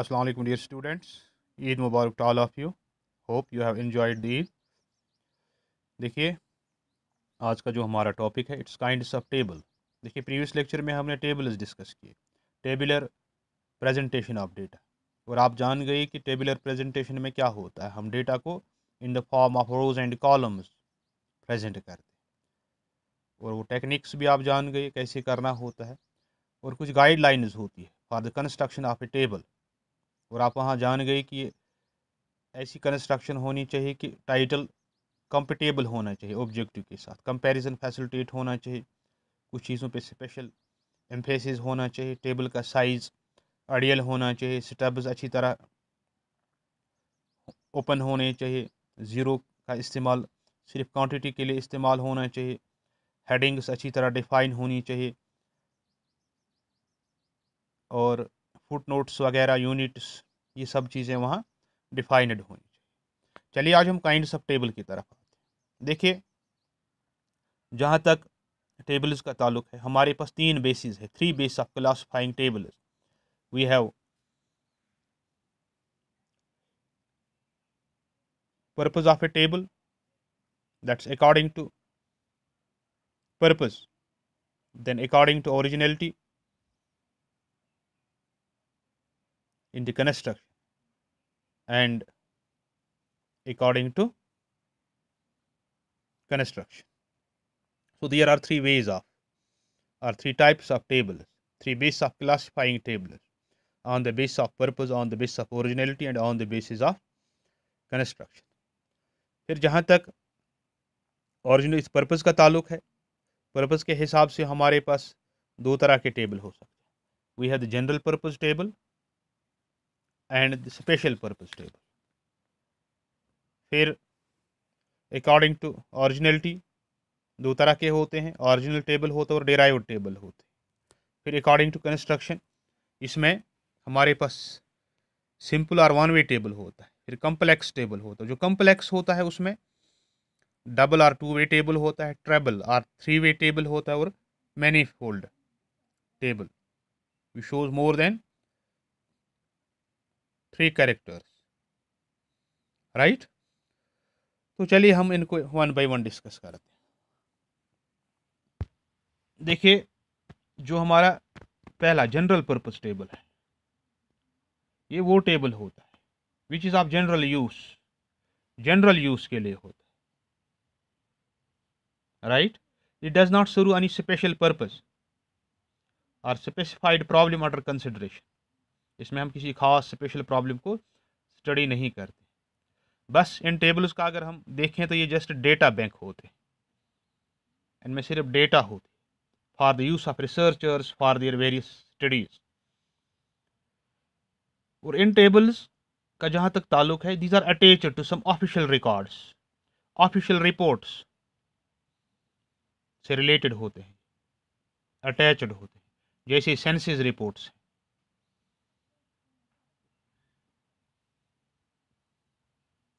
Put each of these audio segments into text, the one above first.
अस्सलाम वालेकुम dear students Eid मुबारक to all of you hope you have enjoyed the Eid देखिए आज का जो हमारा टॉपिक है इट्स काइंड ऑफ टेबल देखिए प्रीवियस लेक्चर में हमने टेबल्स डिस्कस किए टेबुलर प्रेजेंटेशन ऑफ डेटा और आप जान गए कि टेबलर प्रेजेंटेशन में क्या होता है हम डेटा को in the form of rows and columns present करते और वो टेक्निक्स भी आप जान गए कैसे करना होता है और कुछ गाइडलाइंस होती है for the construction of a table और आप वहाँ जान गए कि ऐसी कंस्ट्रक्शन होनी चाहिए कि टाइटल कंपटेबल होना चाहिए ऑब्जेक्टिव के साथ कंपैरिजन फैसिलिटेट होना चाहिए कुछ चीज़ों पे स्पेशल एम्फेसिस होना चाहिए टेबल का साइज़ आइडियल होना चाहिए स्टब्स अच्छी तरह ओपन होने चाहिए ज़ीरो का इस्तेमाल सिर्फ क्वांटिटी के लिए इस्तेमाल होना चाहिए हेडिंग्स अच्छी तरह डिफाइन होनी चाहिए और फुट नोट्स वगैरह यूनिट्स ये सब चीज़ें वहाँ डिफाइनड होनी चाहिए चलिए आज हम काइंड ऑफ टेबल की तरफ आते हैं देखिए जहाँ तक टेबल्स का ताल्लुक है हमारे पास तीन बेसिस है three base of classifying tables we have purpose of a table that's according to purpose then according to originality in the construction and according to construction. So there are three ways of are three types of tables, three bases of classifying tables on the basis of purpose, on the basis of originality and on the basis of construction फिर जहाँ तक original इस purpose का ताल्लुक है purpose के हिसाब से हमारे पास दो तरह के टेबल हो सकते हैं we have the general purpose table and special special purpose फिर अकॉर्डिंग टू ऑरिजिनलिटी दो तरह के होते हैं ऑरिजिनल टेबल होता है और डेराइव टेबल होते फिर अकॉर्डिंग टू कंस्ट्रक्शन इसमें हमारे पास सिंपल और वन वे टेबल होता है फिर कम्प्लेक्स टेबल होता है जो कम्प्लेक्स होता है उसमें डबल और टू वे टेबल होता है ट्रेबल और थ्री वे टेबल होता है और many fold table which shows more than three characters right तो चलिए हम इनको वन बाय वन डिस्कस करते हैं देखिए जो हमारा पहला जनरल पर्पस टेबल है ये वो टेबल होता है which is of general use general use के लिए होता है right it does not serve any special purpose or specified problem under consideration इसमें हम किसी खास स्पेशल प्रॉब्लम को स्टडी नहीं करते बस इन टेबल्स का अगर हम देखें तो ये जस्ट डेटा बैंक होते इनमें सिर्फ डेटा होते for the use of researchers for their various studies और इन टेबल्स का जहाँ तक ताल्लुक है these are attach to some official records official reports से रिलेटेड होते हैं अटैचड होते हैं जैसे सेंसिस रिपोर्ट्स हैं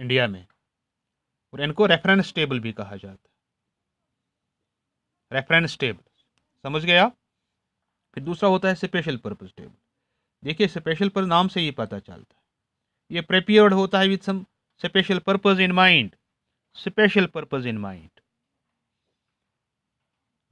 इंडिया में और इनको रेफरेंस टेबल भी कहा जाता है रेफरेंस टेबल समझ गए आप फिर दूसरा होता है स्पेशल पर्पज़ टेबल देखिए स्पेशल पर नाम से ही पता चलता है ये प्रिपेयर्ड होता है with some special purpose in mind special purpose in mind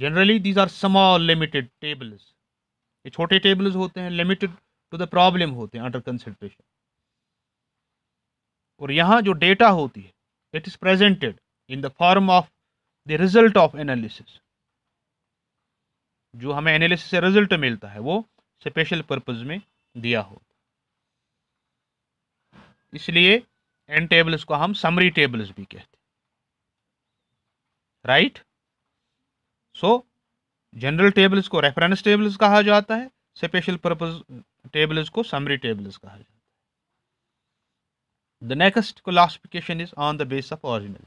generally these are small limited tables ये छोटे टेबल्स होते हैं लिमिटेड टू द प्रॉब्लम होते हैं अंडर कंसिड्रेशन और यहाँ जो डेटा होती है it is presented in the form of the result of analysis जो हमें एनालिसिस से रिजल्ट मिलता है वो स्पेशल पर्पज़ में दिया होता इसलिए एन टेबल्स को हम समरी टेबल्स भी कहते हैं राइट सो जनरल टेबल्स को रेफरेंस टेबल्स कहा जाता है स्पेशल पर्पज़ टेबल्स को समरी टेबल्स कहा जाता है The next classification is on the basis of originality.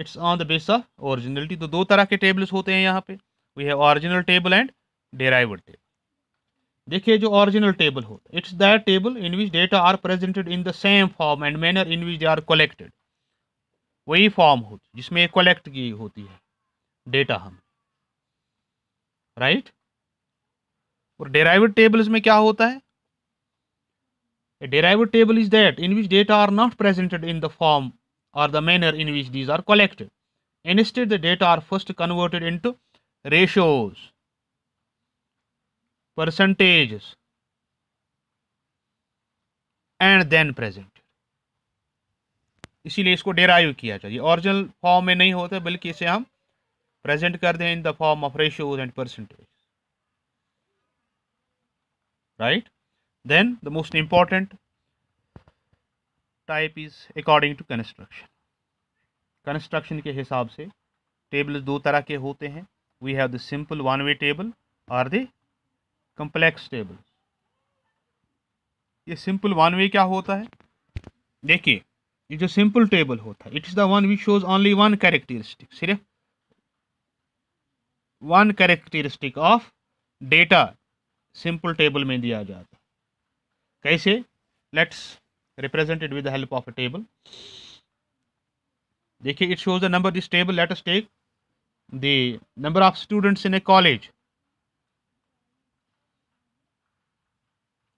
It's on the base of originality तो दो तरह के टेबल्स होते हैं यहाँ पे we have original table and derived table देखिए जो ओरिजिनल टेबल होता है it's that table in which data are presented in the same form and manner in which they are collected वही फॉर्म होती है जिसमें कलेक्ट की होती है डेटा हम राइट right? और डेराइवड टेबल्स में क्या होता है A derived table is that in which data are not presented in the form or the manner in which these are collected. Instead, the data are first converted into ratios, percentages, and then present इसीलिए इसको derive किया चाहिए original form में नहीं होता बल्कि इसे हम प्रेजेंट कर दें in the form of ratios and percentage right Then the most important type is according to construction construction के हिसाब से टेबल दो तरह के होते हैं we have the simple one way table or the complex table ये सिंपल वन वे क्या होता है देखिए ये जो सिंपल टेबल होता है it is the one which shows only one characteristic सिर्फ one characteristic of data simple table में दिया जाता है कैसे let's represent it with the help of a table देखिए it shows the number this table let us take the number of students in a college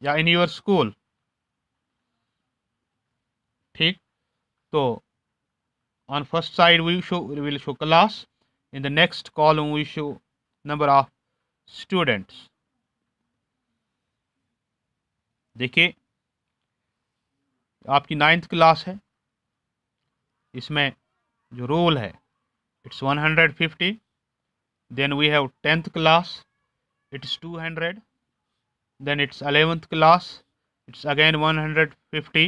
या in your school ठीक तो on first side we show will show class in the next column we show number of students देखिए आपकी ninth class है इसमें जो roll है it's one hundred fifty then we have tenth class it's two hundred then it's eleventh class it's again one hundred fifty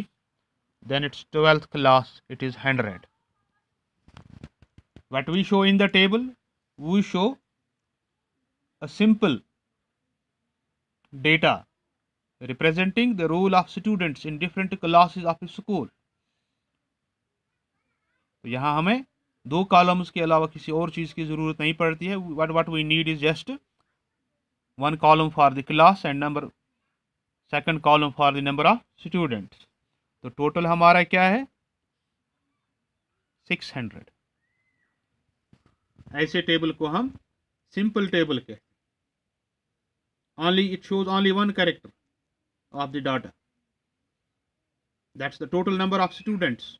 then it's twelfth class it is hundred what we show in the table we show a simple data representing the role of students in different classes of school तो यहाँ हमें दो columns के अलावा किसी और चीज़ की ज़रूरत नहीं पड़ती है what what we need is just one column for the class and number second column for the number of students तो टोटल हमारा क्या है सिक्स हंड्रेड ऐसे टेबल को हम सिंपल टेबल कहते हैं it shows shows one one of the data. That's the total number of students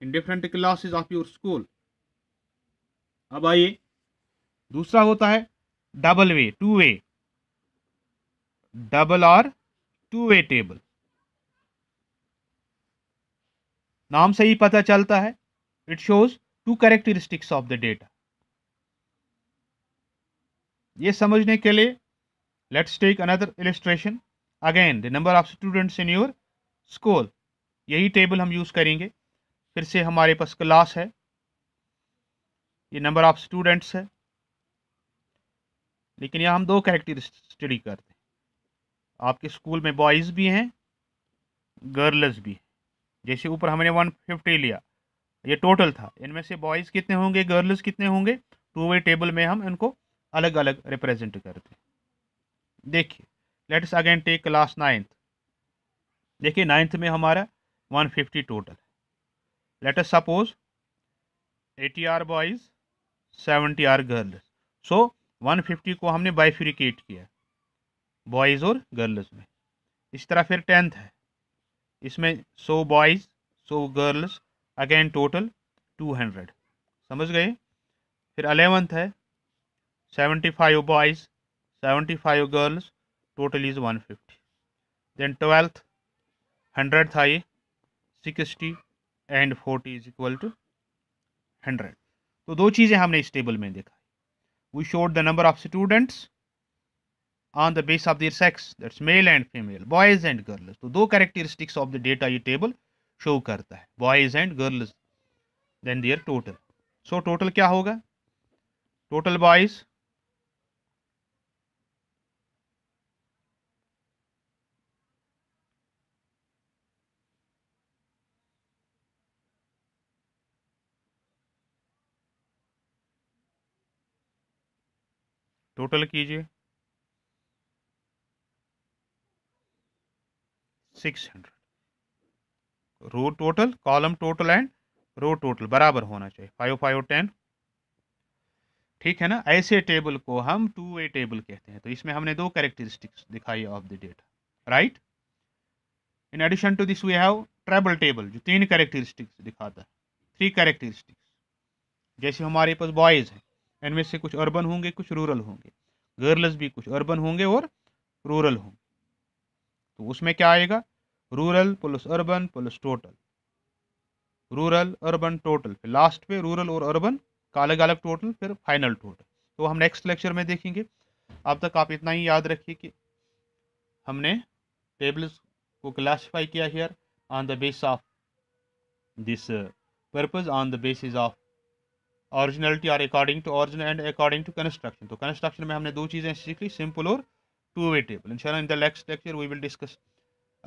in different classes of your school. अब आइए दूसरा होता है double way two way double और टू वे टेबल नाम से ही पता चलता है it shows two characteristics of the data ये समझने के लिए let's take another illustration again the number of students in your school यही टेबल हम यूज़ करेंगे फिर से हमारे पास क्लास है ये नंबर ऑफ स्टूडेंट्स है लेकिन यहाँ हम दो कैरेक्टर स्टडी करते हैं आपके स्कूल में बॉयज़ भी हैं गर्ल्स भी हैं जैसे ऊपर हमने वन फिफ्टी लिया ये टोटल था इनमें से बॉयज़ कितने होंगे गर्ल्स कितने होंगे टू वे टेबल में हम इनको अलग अलग रिप्रेजेंट करते हैं देखिए let's again take class ninth देखिए नाइन्थ में हमारा 150 टोटल है let's suppose 80 are boys 70 are girls so 150 को हमने बाइफ्रिकेट किया बॉयज़ और गर्ल्स में इस तरह फिर टेंथ है इसमें 100 बॉयज़ 100 गर्ल्स अगेन टोटल 200 समझ गए फिर अलेवेंथ है 75 boys five girls total is one fifty then twelfth hundred था ये sixty and forty is equal to hundred तो दो चीज़ें हमने इस टेबल में देखा we showed the number of students on the base of their sex that's male and female boys and girls तो दो कैरेक्टरिस्टिक्स ऑफ द डेटा ये टेबल शो करता है boys and girls then their total so total क्या होगा total boys total कीजिए six hundred row total column total and row total बराबर होना चाहिए फाइव फाइव टेन ठीक है ना ऐसे टेबल को हम टू ए टेबल कहते हैं तो इसमें हमने दो कैरेक्टरिस्टिक्स दिखाई of the data right in addition to this we have treble table जो तीन कैरेक्टरिस्टिक्स दिखाता है थ्री कैरेक्टरिस्टिक्स जैसे हमारे पास बॉयज़ हैं इनमें से कुछ अर्बन होंगे कुछ रूरल होंगे गर्ल्स भी कुछ अर्बन होंगे और रूरल होंगे तो उसमें क्या आएगा rural plus urban plus total rural urban total फिर लास्ट पे रूरल और अर्बन का अलग अलग टोटल फिर फाइनल टोटल तो हम नेक्स्ट लेक्चर में देखेंगे अब तक आप इतना ही याद रखिए कि हमने टेबल्स को क्लासिफाई किया here on the base of this purpose on the basis of originality और according to origin and according to construction तो कंस्ट्रक्शन में हमने दो चीज़ें सीख ली सिंपल और two way table in in the next lecture we will discuss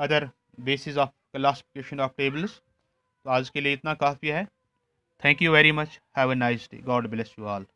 other basis of classification of tables तो आज के लिए इतना काफ़ी है thank you very much have a nice day God bless you all